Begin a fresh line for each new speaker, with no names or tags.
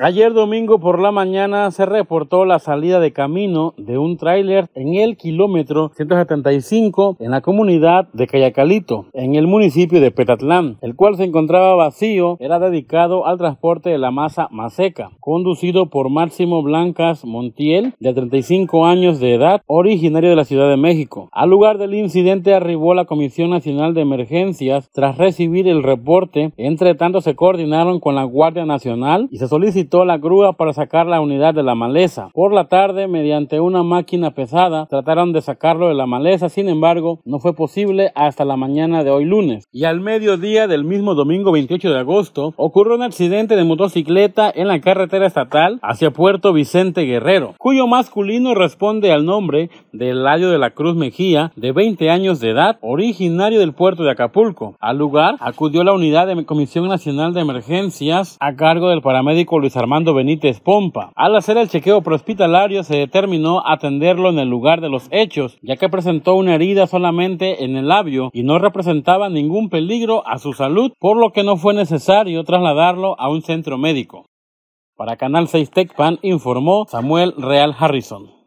Ayer domingo por la mañana se reportó la salida de camino de un tráiler en el kilómetro 175 en la comunidad de Cayacalito, en el municipio de Petatlán, el cual se encontraba vacío, era dedicado al transporte de la masa más seca conducido por Máximo Blancas Montiel, de 35 años de edad, originario de la Ciudad de México. Al lugar del incidente arribó la Comisión Nacional de Emergencias tras recibir el reporte, entre tanto se coordinaron con la Guardia Nacional y se solicitó toda la grúa para sacar la unidad de la maleza. Por la tarde, mediante una máquina pesada, trataron de sacarlo de la maleza, sin embargo, no fue posible hasta la mañana de hoy lunes. Y al mediodía del mismo domingo 28 de agosto, ocurrió un accidente de motocicleta en la carretera estatal hacia Puerto Vicente Guerrero, cuyo masculino responde al nombre de Eladio de la Cruz Mejía, de 20 años de edad, originario del puerto de Acapulco. Al lugar acudió la unidad de Comisión Nacional de Emergencias a cargo del paramédico Luis Armando Benítez Pompa. Al hacer el chequeo prehospitalario se determinó atenderlo en el lugar de los hechos, ya que presentó una herida solamente en el labio y no representaba ningún peligro a su salud, por lo que no fue necesario trasladarlo a un centro médico. Para Canal 6 TechPan informó Samuel Real Harrison.